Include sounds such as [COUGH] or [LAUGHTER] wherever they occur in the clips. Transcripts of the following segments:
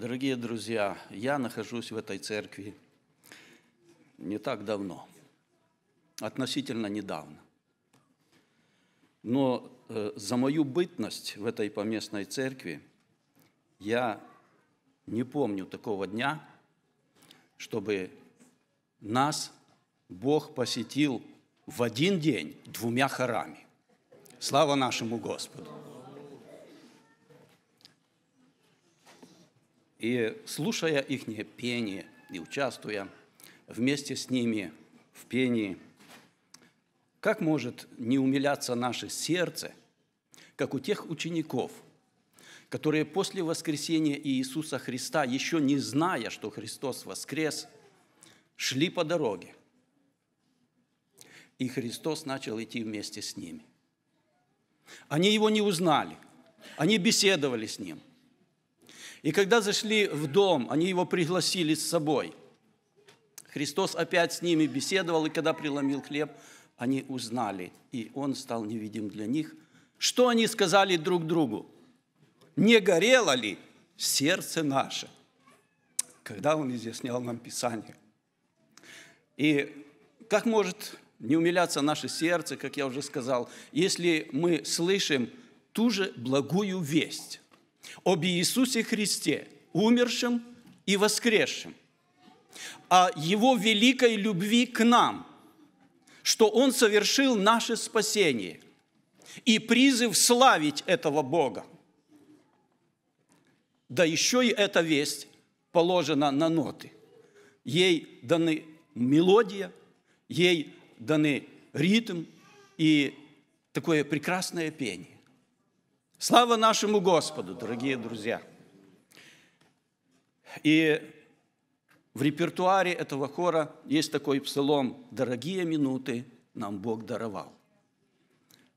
Дорогие друзья, я нахожусь в этой церкви не так давно, относительно недавно. Но э, за мою бытность в этой поместной церкви я не помню такого дня, чтобы нас Бог посетил в один день двумя хорами. Слава нашему Господу! И слушая их пение и участвуя вместе с ними в пении, как может не умиляться наше сердце, как у тех учеников, которые после воскресения Иисуса Христа, еще не зная, что Христос воскрес, шли по дороге. И Христос начал идти вместе с ними. Они его не узнали, они беседовали с ним – и когда зашли в дом, они его пригласили с собой. Христос опять с ними беседовал, и когда преломил хлеб, они узнали, и он стал невидим для них. Что они сказали друг другу? Не горело ли сердце наше? Когда он изъяснял нам Писание. И как может не умиляться наше сердце, как я уже сказал, если мы слышим ту же благую весть, об Иисусе Христе, умершем и воскресшем, о Его великой любви к нам, что Он совершил наше спасение и призыв славить этого Бога. Да еще и эта весть положена на ноты. Ей даны мелодия, ей даны ритм и такое прекрасное пение. Слава нашему Господу, дорогие друзья! И в репертуаре этого хора есть такой псалом «Дорогие минуты нам Бог даровал».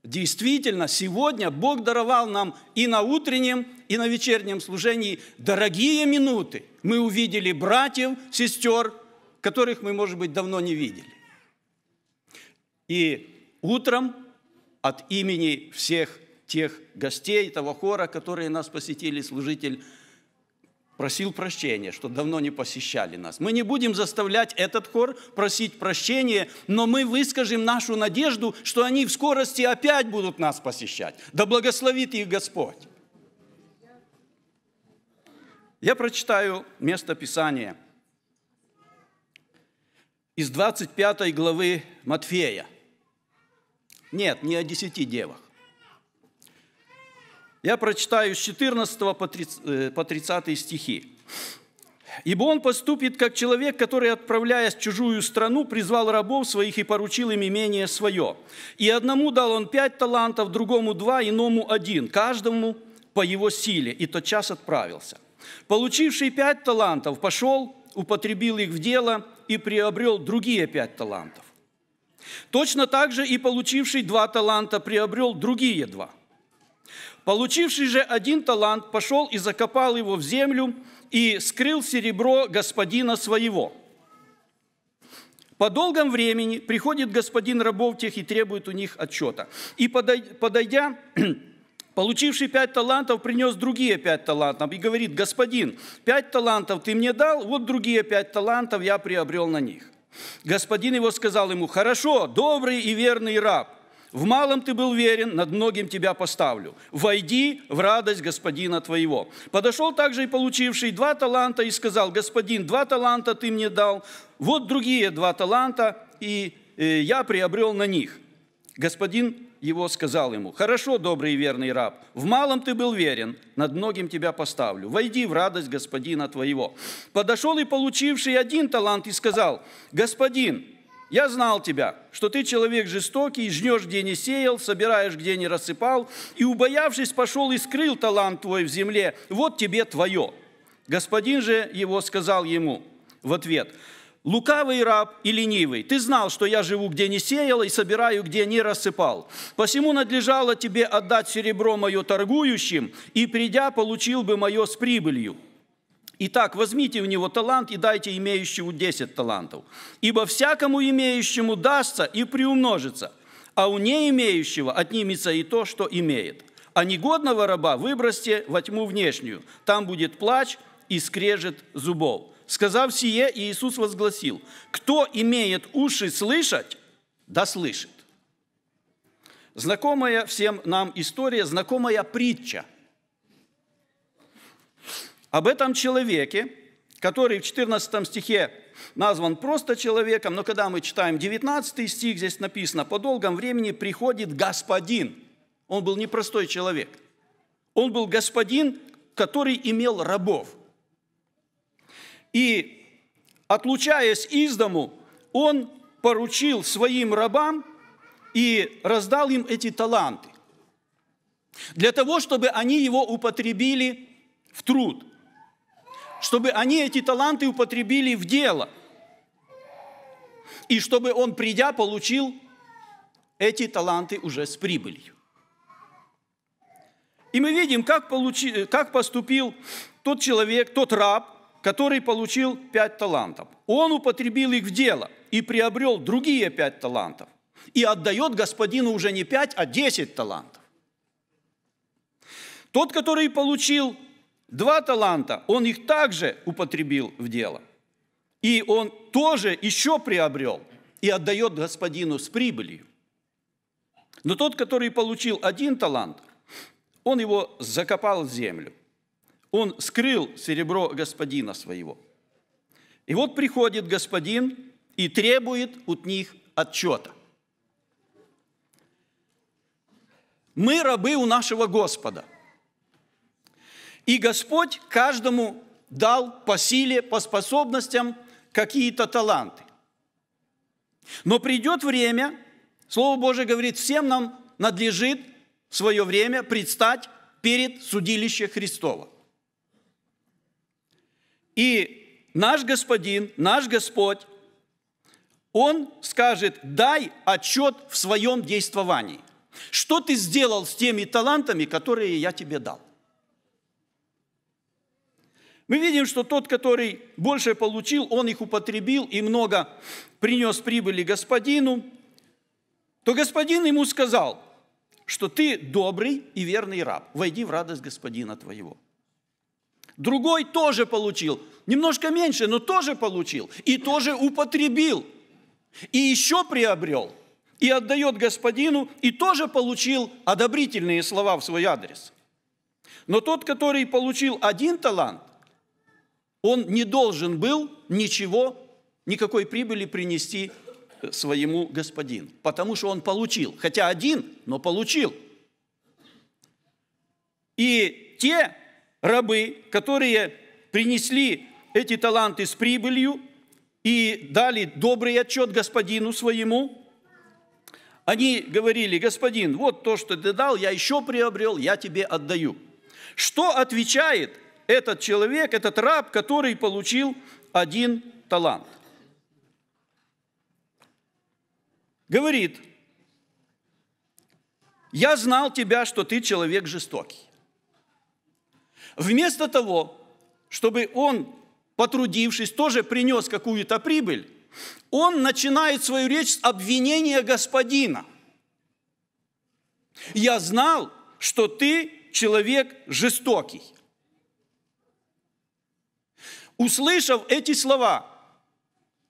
Действительно, сегодня Бог даровал нам и на утреннем, и на вечернем служении дорогие минуты. Мы увидели братьев, сестер, которых мы, может быть, давно не видели. И утром от имени всех тех гостей, того хора, которые нас посетили, служитель просил прощения, что давно не посещали нас. Мы не будем заставлять этот хор просить прощения, но мы выскажем нашу надежду, что они в скорости опять будут нас посещать. Да благословит их Господь. Я прочитаю место Писания из 25 главы Матфея. Нет, не о десяти девах. Я прочитаю с 14 по 30, э, стихи. «Ибо он поступит, как человек, который, отправляясь в чужую страну, призвал рабов своих и поручил им имение свое. И одному дал он пять талантов, другому два, иному один, каждому по его силе, и тотчас отправился. Получивший пять талантов пошел, употребил их в дело и приобрел другие пять талантов. Точно так же и получивший два таланта приобрел другие два – Получивший же один талант пошел и закопал его в землю и скрыл серебро господина своего. По долгом времени приходит господин рабов тех и требует у них отчета. И подойдя, [CLEARS THROAT] получивший пять талантов, принес другие пять талантов и говорит, господин, пять талантов ты мне дал, вот другие пять талантов я приобрел на них. Господин его сказал ему, хорошо, добрый и верный раб – в малом ты был верен, над многим тебя поставлю. Войди в радость господина твоего. Подошел также и получивший два таланта и сказал, господин, два таланта ты мне дал, вот другие два таланта, и э, я приобрел на них. Господин его сказал ему, «Хорошо, добрый и верный раб, в малом ты был верен, над многим тебя поставлю. Войди в радость господина твоего». Подошел и получивший один талант и сказал, «Господин, я знал тебя, что ты человек жестокий, жнешь, где не сеял, собираешь, где не рассыпал, и, убоявшись, пошел и скрыл талант твой в земле. Вот тебе твое». Господин же его сказал ему в ответ, «Лукавый раб и ленивый, ты знал, что я живу, где не сеял, и собираю, где не рассыпал. Посему надлежало тебе отдать серебро мое торгующим, и, придя, получил бы мое с прибылью». Итак, возьмите у него талант и дайте имеющему десять талантов. Ибо всякому имеющему дастся и приумножится, а у не имеющего отнимется и то, что имеет. А негодного раба выбросьте во тьму внешнюю, там будет плач и скрежет зубов. Сказав сие, Иисус возгласил, кто имеет уши слышать, да слышит. Знакомая всем нам история, знакомая притча – об этом человеке, который в 14 стихе назван просто человеком, но когда мы читаем 19 стих, здесь написано, по долгом времени приходит господин. Он был непростой человек. Он был господин, который имел рабов. И, отлучаясь из дому, он поручил своим рабам и раздал им эти таланты для того, чтобы они его употребили в труд – чтобы они эти таланты употребили в дело. И чтобы он, придя, получил эти таланты уже с прибылью. И мы видим, как, получи, как поступил тот человек, тот раб, который получил пять талантов. Он употребил их в дело и приобрел другие пять талантов. И отдает господину уже не пять, а десять талантов. Тот, который получил два таланта, он их также употребил в дело. И он тоже еще приобрел и отдает господину с прибылью. Но тот, который получил один талант, он его закопал в землю. Он скрыл серебро господина своего. И вот приходит господин и требует от них отчета. Мы рабы у нашего Господа – и Господь каждому дал по силе, по способностям какие-то таланты. Но придет время, Слово Божие говорит, всем нам надлежит в свое время предстать перед судилище Христова. И наш Господин, наш Господь, Он скажет, дай отчет в своем действовании. Что ты сделал с теми талантами, которые я тебе дал? Мы видим, что тот, который больше получил, он их употребил и много принес прибыли господину, то господин ему сказал, что ты добрый и верный раб, войди в радость господина твоего. Другой тоже получил, немножко меньше, но тоже получил, и тоже употребил, и еще приобрел, и отдает господину, и тоже получил одобрительные слова в свой адрес. Но тот, который получил один талант – он не должен был ничего, никакой прибыли принести э, своему господину, потому что он получил, хотя один, но получил. И те рабы, которые принесли эти таланты с прибылью и дали добрый отчет господину своему, они говорили, господин, вот то, что ты дал, я еще приобрел, я тебе отдаю. Что отвечает этот человек, этот раб, который получил один талант. Говорит, я знал тебя, что ты человек жестокий. Вместо того, чтобы он, потрудившись, тоже принес какую-то прибыль, он начинает свою речь с обвинения господина. Я знал, что ты человек жестокий. Услышав эти слова,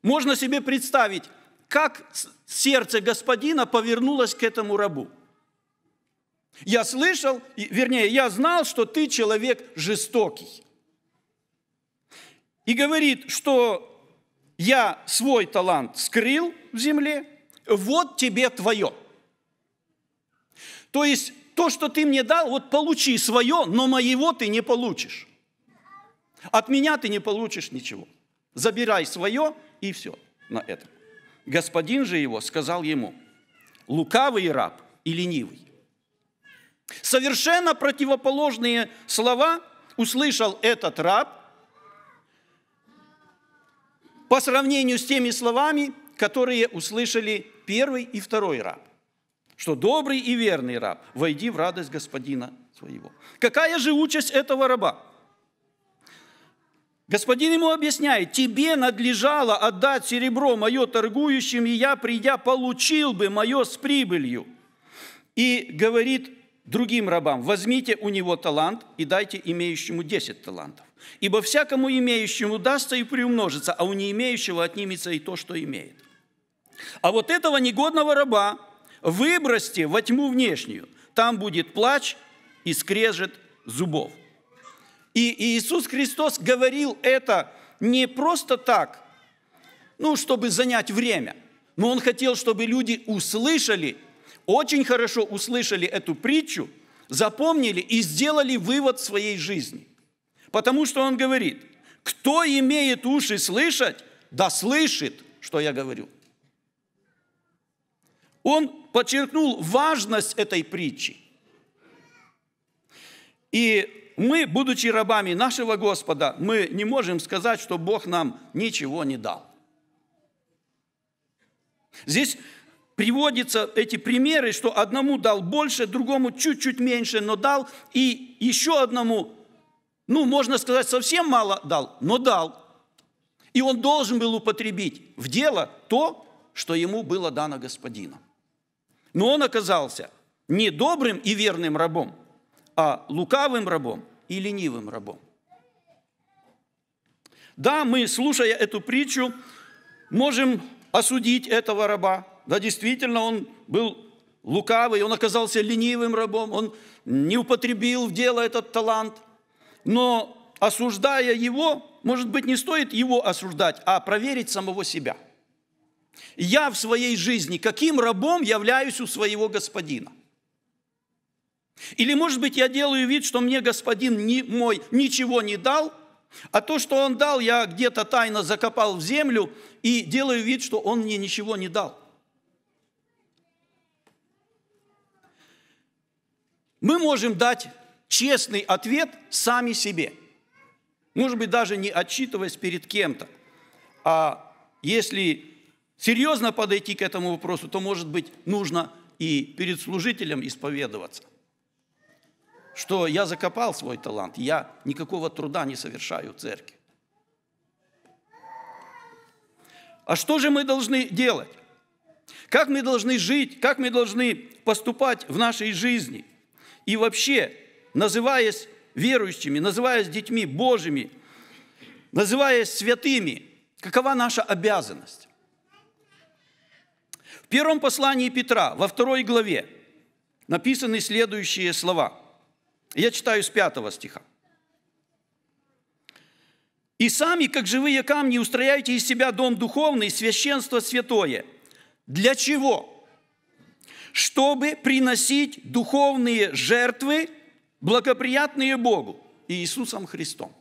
можно себе представить, как сердце господина повернулось к этому рабу. Я слышал, вернее, я знал, что ты человек жестокий. И говорит, что я свой талант скрыл в земле, вот тебе твое. То есть то, что ты мне дал, вот получи свое, но моего ты не получишь. От меня ты не получишь ничего. Забирай свое и все на этом. Господин же его сказал ему, лукавый раб и ленивый. Совершенно противоположные слова услышал этот раб по сравнению с теми словами, которые услышали первый и второй раб. Что добрый и верный раб, войди в радость господина своего. Какая же участь этого раба? Господин ему объясняет, тебе надлежало отдать серебро мое торгующим, и я, придя, получил бы мое с прибылью. И говорит другим рабам, возьмите у него талант и дайте имеющему десять талантов. Ибо всякому имеющему дастся и приумножится, а у не имеющего отнимется и то, что имеет. А вот этого негодного раба выбросьте во тьму внешнюю, там будет плач и скрежет зубов. И Иисус Христос говорил это не просто так, ну, чтобы занять время, но Он хотел, чтобы люди услышали, очень хорошо услышали эту притчу, запомнили и сделали вывод своей жизни. Потому что Он говорит, кто имеет уши слышать, да слышит, что я говорю. Он подчеркнул важность этой притчи. И мы, будучи рабами нашего Господа, мы не можем сказать, что Бог нам ничего не дал. Здесь приводятся эти примеры, что одному дал больше, другому чуть-чуть меньше, но дал, и еще одному, ну, можно сказать, совсем мало дал, но дал. И он должен был употребить в дело то, что ему было дано господином. Но он оказался недобрым и верным рабом – а лукавым рабом и ленивым рабом. Да, мы, слушая эту притчу, можем осудить этого раба. Да, действительно, он был лукавый, он оказался ленивым рабом, он не употребил в дело этот талант. Но осуждая его, может быть, не стоит его осуждать, а проверить самого себя. Я в своей жизни, каким рабом являюсь у своего господина – или, может быть, я делаю вид, что мне господин не, мой ничего не дал, а то, что он дал, я где-то тайно закопал в землю и делаю вид, что он мне ничего не дал. Мы можем дать честный ответ сами себе. Может быть, даже не отчитываясь перед кем-то. А если серьезно подойти к этому вопросу, то, может быть, нужно и перед служителем исповедоваться что я закопал свой талант, я никакого труда не совершаю в церкви. А что же мы должны делать? Как мы должны жить, как мы должны поступать в нашей жизни? И вообще, называясь верующими, называясь детьми Божьими, называясь святыми, какова наша обязанность? В первом послании Петра, во второй главе, написаны следующие слова – я читаю с пятого стиха. «И сами, как живые камни, устрояйте из себя дом духовный, священство святое». Для чего? Чтобы приносить духовные жертвы, благоприятные Богу и Иисусом Христом.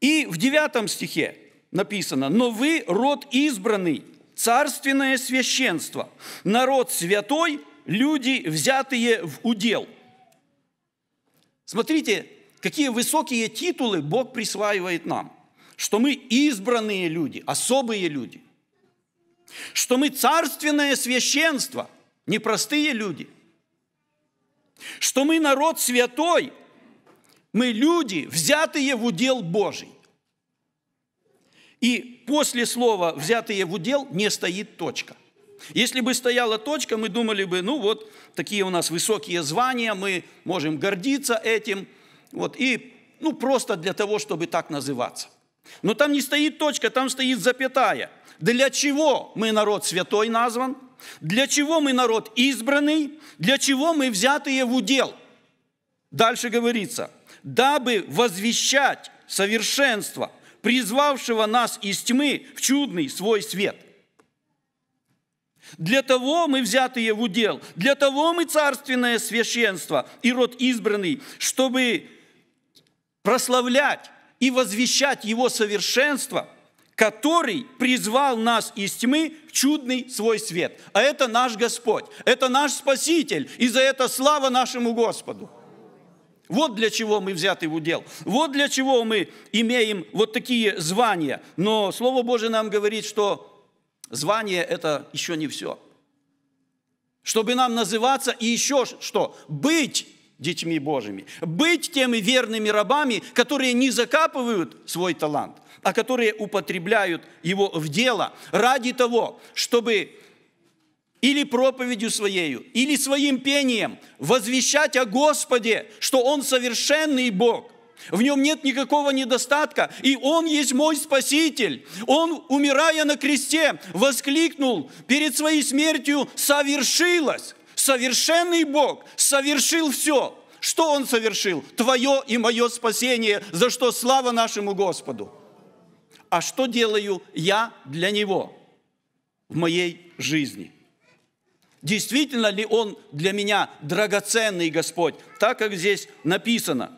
И в девятом стихе написано, «Но вы род избранный, царственное священство, народ святой, люди, взятые в удел. Смотрите, какие высокие титулы Бог присваивает нам. Что мы избранные люди, особые люди. Что мы царственное священство, непростые люди. Что мы народ святой, мы люди, взятые в удел Божий. И после слова «взятые в удел» не стоит точка – если бы стояла точка, мы думали бы, ну вот, такие у нас высокие звания, мы можем гордиться этим, вот, и, ну, просто для того, чтобы так называться. Но там не стоит точка, там стоит запятая. Для чего мы народ святой назван? Для чего мы народ избранный? Для чего мы взятые в удел? Дальше говорится, дабы возвещать совершенство, призвавшего нас из тьмы в чудный свой свет – для того мы взятые в удел, для того мы царственное священство и род избранный, чтобы прославлять и возвещать Его совершенство, который призвал нас из тьмы в чудный свой свет. А это наш Господь, это наш Спаситель, и за это слава нашему Господу. Вот для чего мы взяты в удел. Вот для чего мы имеем вот такие звания. Но Слово Божие нам говорит, что Звание – это еще не все. Чтобы нам называться и еще что? Быть детьми Божьими. Быть теми верными рабами, которые не закапывают свой талант, а которые употребляют его в дело ради того, чтобы или проповедью своею, или своим пением возвещать о Господе, что Он совершенный Бог – в нем нет никакого недостатка. И Он есть мой Спаситель. Он, умирая на кресте, воскликнул перед своей смертью «Совершилось!» Совершенный Бог совершил все. Что Он совершил? Твое и мое спасение, за что слава нашему Господу. А что делаю я для Него в моей жизни? Действительно ли Он для меня драгоценный Господь, так как здесь написано –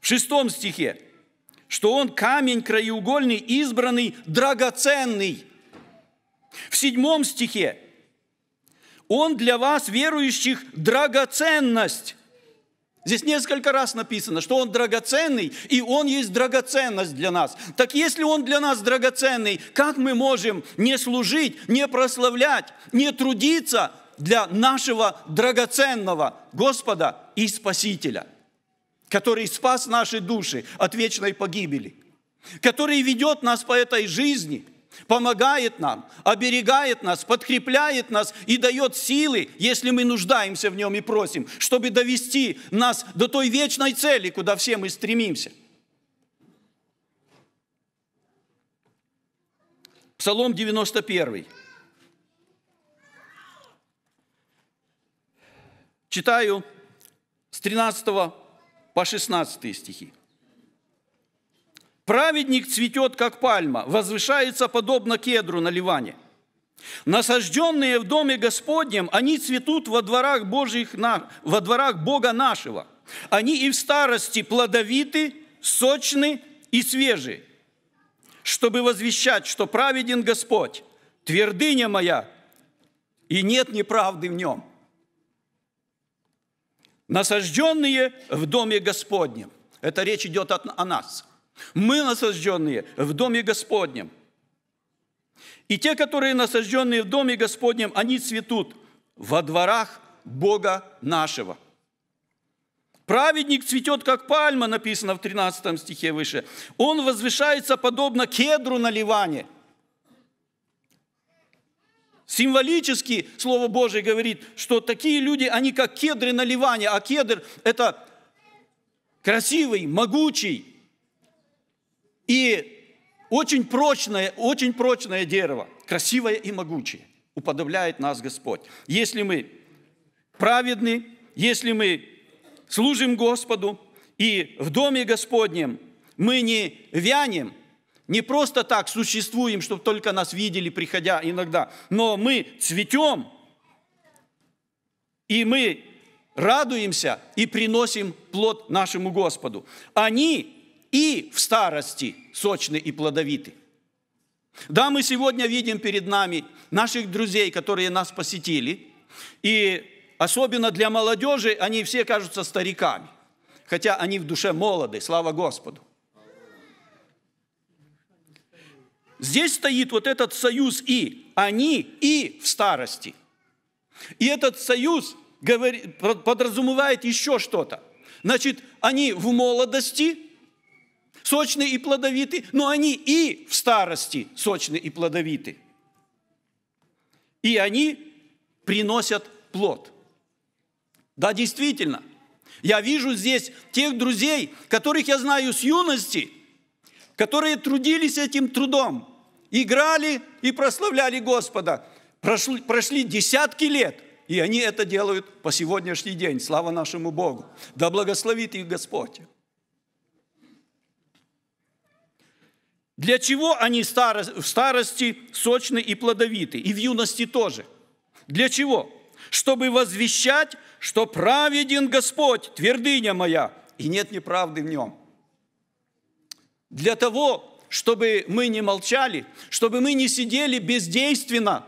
в шестом стихе, что он камень краеугольный, избранный, драгоценный. В седьмом стихе, он для вас, верующих, драгоценность. Здесь несколько раз написано, что он драгоценный, и он есть драгоценность для нас. Так если он для нас драгоценный, как мы можем не служить, не прославлять, не трудиться для нашего драгоценного Господа и Спасителя – который спас наши души от вечной погибели, который ведет нас по этой жизни, помогает нам, оберегает нас, подкрепляет нас и дает силы, если мы нуждаемся в нем и просим, чтобы довести нас до той вечной цели, куда все мы стремимся. Псалом 91. Читаю с 13 по 16 стихи. Праведник цветет, как пальма, возвышается подобно кедру на Ливане. Насажденные в доме Господнем, они цветут во дворах, Божьих, во дворах Бога нашего. Они и в старости плодовиты, сочны и свежи, чтобы возвещать, что праведен Господь, твердыня моя, и нет неправды в нем – насажденные в доме Господнем. Это речь идет о нас. Мы насажденные в доме Господнем. И те, которые насажденные в доме Господнем, они цветут во дворах Бога нашего. Праведник цветет, как пальма, написано в 13 стихе выше. Он возвышается подобно кедру на Ливане – Символически Слово Божие говорит, что такие люди, они как кедры на Ливане, а кедр – это красивый, могучий и очень прочное, очень прочное дерево, красивое и могучее, уподобляет нас Господь. Если мы праведны, если мы служим Господу и в Доме Господнем мы не вянем – не просто так существуем, чтобы только нас видели, приходя иногда, но мы цветем, и мы радуемся и приносим плод нашему Господу. Они и в старости сочны и плодовиты. Да, мы сегодня видим перед нами наших друзей, которые нас посетили, и особенно для молодежи они все кажутся стариками, хотя они в душе молоды, слава Господу. Здесь стоит вот этот союз «и». Они и в старости. И этот союз говорит, подразумевает еще что-то. Значит, они в молодости сочны и плодовиты, но они и в старости сочны и плодовиты. И они приносят плод. Да, действительно. Я вижу здесь тех друзей, которых я знаю с юности – которые трудились этим трудом, играли и прославляли Господа. Прошли, прошли десятки лет, и они это делают по сегодняшний день. Слава нашему Богу. Да благословит их Господь. Для чего они в старости сочны и плодовиты, и в юности тоже? Для чего? Чтобы возвещать, что праведен Господь, твердыня моя, и нет неправды в нем – для того, чтобы мы не молчали, чтобы мы не сидели бездейственно,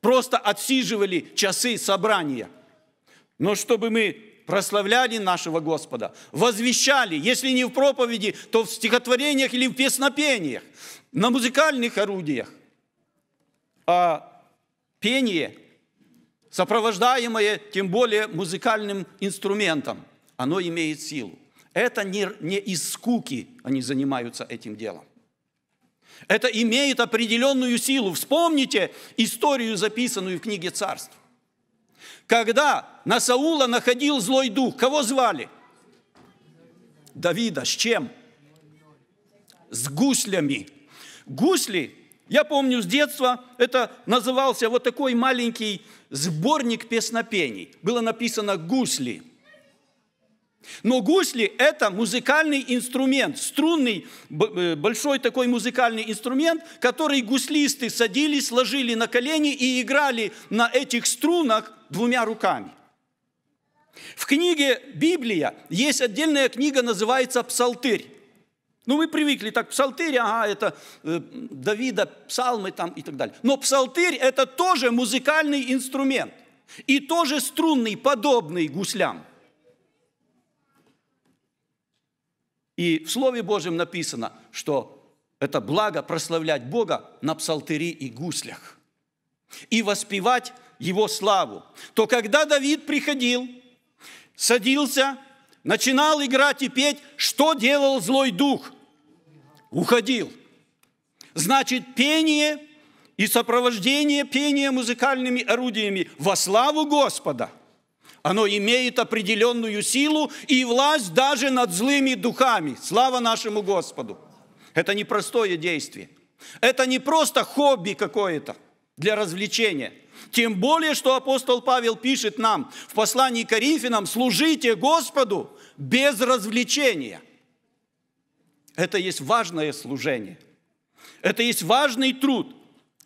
просто отсиживали часы собрания, но чтобы мы прославляли нашего Господа, возвещали, если не в проповеди, то в стихотворениях или в песнопениях, на музыкальных орудиях. А пение, сопровождаемое тем более музыкальным инструментом, оно имеет силу. Это не, не из скуки они занимаются этим делом. Это имеет определенную силу. Вспомните историю, записанную в книге царств. Когда на Саула находил злой дух, кого звали? Давида. С чем? С гуслями. Гусли, я помню с детства, это назывался вот такой маленький сборник песнопений. Было написано «гусли». Но гусли – это музыкальный инструмент, струнный, э, большой такой музыкальный инструмент, который гуслисты садились, ложили на колени и играли на этих струнах двумя руками. В книге «Библия» есть отдельная книга, называется «Псалтырь». Ну, мы привыкли так, псалтырь, ага, это э, Давида, псалмы там и так далее. Но псалтырь – это тоже музыкальный инструмент и тоже струнный, подобный гуслям – И в Слове Божьем написано, что это благо прославлять Бога на псалтыри и гуслях и воспевать Его славу. То когда Давид приходил, садился, начинал играть и петь, что делал злой дух? Уходил. Значит, пение и сопровождение пения музыкальными орудиями во славу Господа – оно имеет определенную силу и власть даже над злыми духами. Слава нашему Господу! Это не простое действие. Это не просто хобби какое-то для развлечения. Тем более, что апостол Павел пишет нам в послании к Коринфянам, служите Господу без развлечения. Это есть важное служение. Это есть важный труд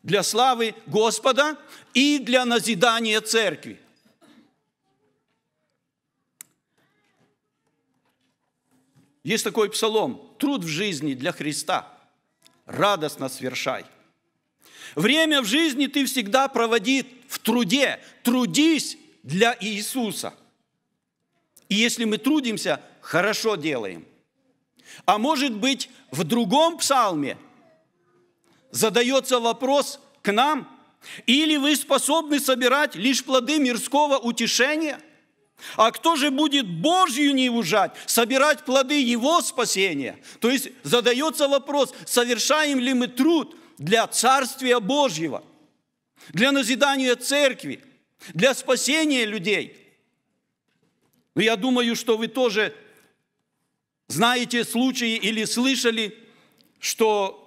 для славы Господа и для назидания церкви. Есть такой псалом. Труд в жизни для Христа. Радостно свершай. Время в жизни ты всегда проводи в труде. Трудись для Иисуса. И если мы трудимся, хорошо делаем. А может быть, в другом псалме задается вопрос к нам, или вы способны собирать лишь плоды мирского утешения – а кто же будет Божью не ужать, собирать плоды Его спасения? То есть задается вопрос, совершаем ли мы труд для Царствия Божьего, для назидания церкви, для спасения людей? Но ну, я думаю, что вы тоже знаете случаи или слышали, что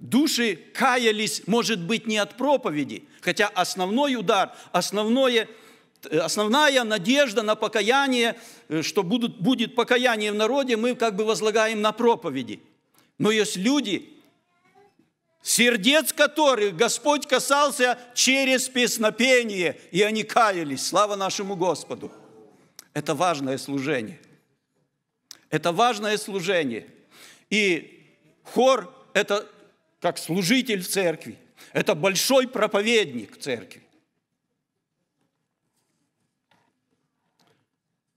души каялись, может быть, не от проповеди, хотя основной удар, основное – Основная надежда на покаяние, э, что будут, будет покаяние в народе, мы как бы возлагаем на проповеди. Но есть люди, сердец которых Господь касался через песнопение, и они каялись. Слава нашему Господу! Это важное служение. Это важное служение. И хор – это как служитель в церкви, это большой проповедник в церкви.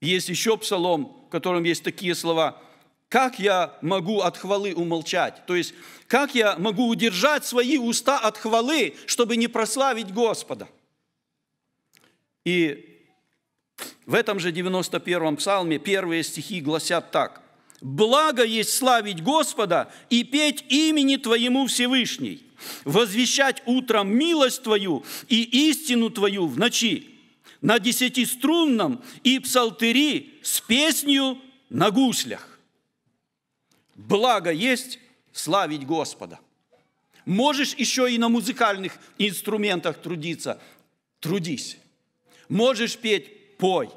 Есть еще псалом, в котором есть такие слова. Как я могу от хвалы умолчать? То есть, как я могу удержать свои уста от хвалы, чтобы не прославить Господа? И в этом же 91-м псалме первые стихи гласят так. «Благо есть славить Господа и петь имени Твоему Всевышний, возвещать утром милость Твою и истину Твою в ночи, на десятиструнном и псалтыри с песнью на гуслях. Благо есть славить Господа. Можешь еще и на музыкальных инструментах трудиться – трудись. Можешь петь – пой.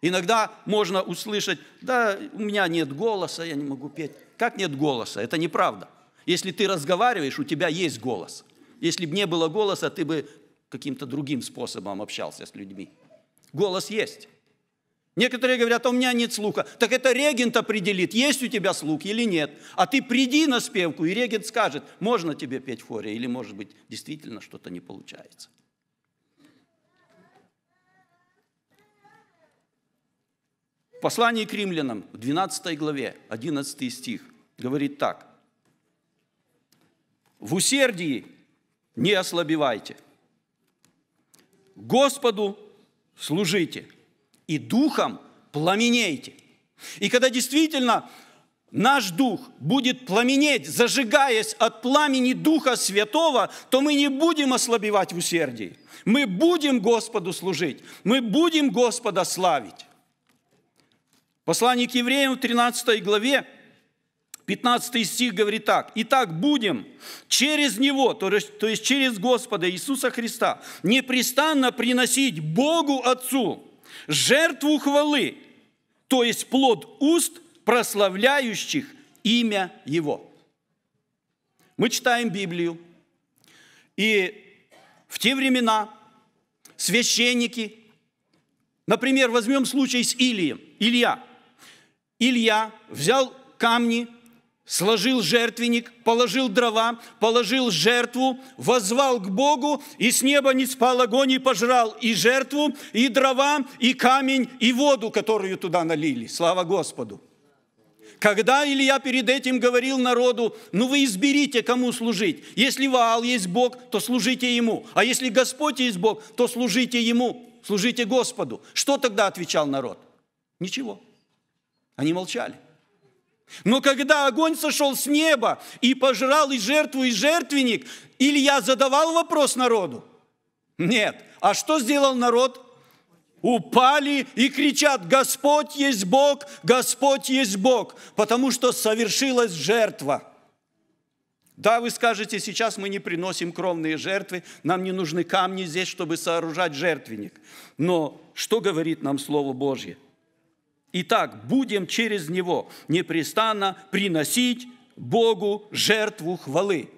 Иногда можно услышать, да, у меня нет голоса, я не могу петь. Как нет голоса? Это неправда. Если ты разговариваешь, у тебя есть голос. Если бы не было голоса, ты бы каким-то другим способом общался с людьми. Голос есть. Некоторые говорят, «А у меня нет слуха. Так это регент определит, есть у тебя слух или нет. А ты приди на спевку, и регент скажет, можно тебе петь в хоре, или, может быть, действительно что-то не получается. Послание к римлянам, в 12 главе, 11 стих, говорит так. «В усердии не ослабевайте». Господу служите и духом пламенейте. И когда действительно наш дух будет пламенеть, зажигаясь от пламени Духа Святого, то мы не будем ослабевать в усердии. Мы будем Господу служить, мы будем Господа славить. Послание к евреям в 13 главе 15 стих говорит так. «Итак, будем через Него, то есть, то есть через Господа Иисуса Христа, непрестанно приносить Богу Отцу жертву хвалы, то есть плод уст, прославляющих имя Его». Мы читаем Библию, и в те времена священники, например, возьмем случай с Илием, Илья. Илья взял камни – сложил жертвенник, положил дрова, положил жертву, возвал к Богу, и с неба не спал огонь и пожрал и жертву, и дрова, и камень, и воду, которую туда налили. Слава Господу! Когда Илья перед этим говорил народу, ну вы изберите, кому служить. Если Ваал есть Бог, то служите Ему. А если Господь есть Бог, то служите Ему, служите Господу. Что тогда отвечал народ? Ничего. Они молчали. Но когда огонь сошел с неба и пожрал и жертву, и жертвенник, Илья задавал вопрос народу? Нет. А что сделал народ? Упали и кричат, Господь есть Бог, Господь есть Бог, потому что совершилась жертва. Да, вы скажете, сейчас мы не приносим кровные жертвы, нам не нужны камни здесь, чтобы сооружать жертвенник. Но что говорит нам Слово Божье? Итак, будем через него непрестанно приносить Богу жертву хвалы.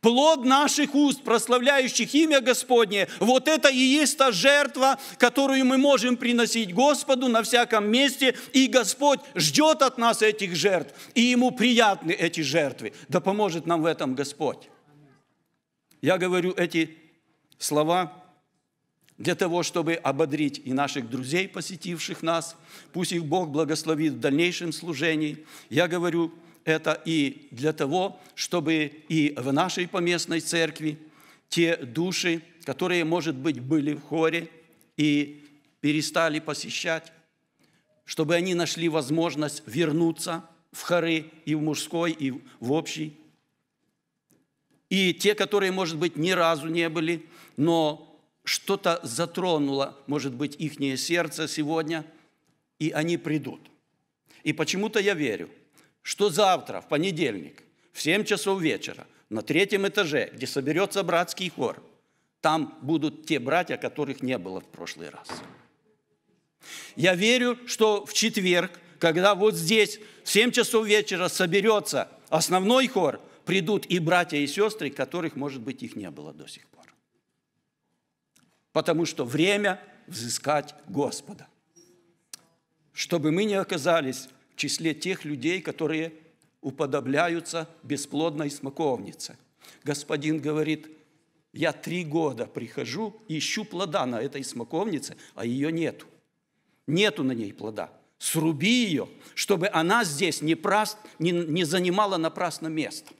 Плод наших уст, прославляющих имя Господне, вот это и есть та жертва, которую мы можем приносить Господу на всяком месте, и Господь ждет от нас этих жертв, и Ему приятны эти жертвы. Да поможет нам в этом Господь. Я говорю эти слова для того, чтобы ободрить и наших друзей, посетивших нас. Пусть их Бог благословит в дальнейшем служении. Я говорю это и для того, чтобы и в нашей поместной церкви те души, которые, может быть, были в хоре и перестали посещать, чтобы они нашли возможность вернуться в хоры и в мужской, и в общий. И те, которые, может быть, ни разу не были, но что-то затронуло, может быть, их сердце сегодня, и они придут. И почему-то я верю, что завтра, в понедельник, в 7 часов вечера, на третьем этаже, где соберется братский хор, там будут те братья, которых не было в прошлый раз. Я верю, что в четверг, когда вот здесь в 7 часов вечера соберется основной хор, придут и братья, и сестры, которых, может быть, их не было до сих пор потому что время взыскать Господа, чтобы мы не оказались в числе тех людей, которые уподобляются бесплодной смоковнице. Господин говорит, я три года прихожу ищу плода на этой смоковнице, а ее нету. Нету на ней плода. Сруби ее, чтобы она здесь не, праст, не, не занимала напрасно место.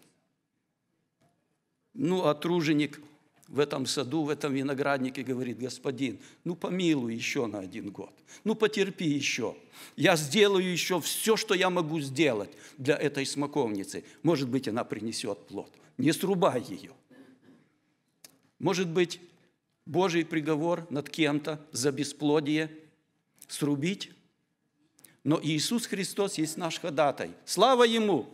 Ну, а труженик – в этом саду, в этом винограднике говорит, господин, ну помилуй еще на один год, ну потерпи еще, я сделаю еще все, что я могу сделать для этой смоковницы. Может быть, она принесет плод. Не срубай ее. Может быть, Божий приговор над кем-то за бесплодие срубить? Но Иисус Христос есть наш ходатай. Слава Ему!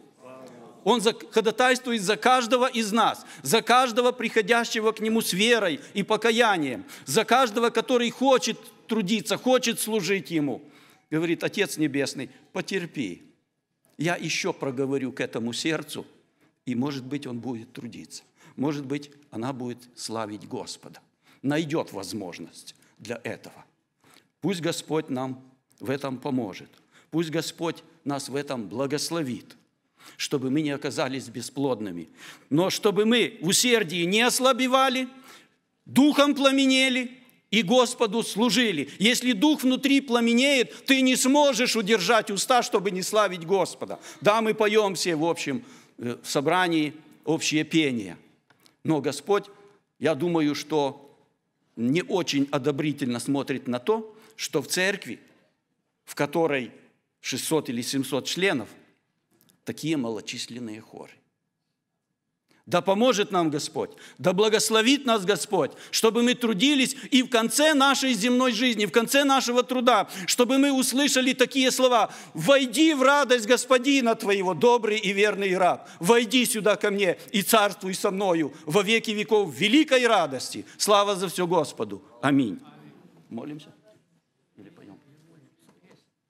Он ходатайствует за каждого из нас, за каждого приходящего к Нему с верой и покаянием, за каждого, который хочет трудиться, хочет служить Ему. Говорит, Отец Небесный, потерпи, я еще проговорю к этому сердцу, и, может быть, он будет трудиться. Может быть, она будет славить Господа. Найдет возможность для этого. Пусть Господь нам в этом поможет. Пусть Господь нас в этом благословит чтобы мы не оказались бесплодными. Но чтобы мы в усердии не ослабевали, духом пламенели и Господу служили. Если дух внутри пламенеет, ты не сможешь удержать уста, чтобы не славить Господа. Да, мы поем все в общем э, в собрании общее пение. Но Господь, я думаю, что не очень одобрительно смотрит на то, что в церкви, в которой 600 или 700 членов – такие малочисленные хоры. Да поможет нам Господь, да благословит нас Господь, чтобы мы трудились и в конце нашей земной жизни, в конце нашего труда, чтобы мы услышали такие слова «Войди в радость Господина твоего, добрый и верный раб, войди сюда ко мне и царствуй со мною во веки веков великой радости. Слава за все Господу. Аминь». Молимся? Или поем?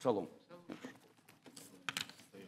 Шалом.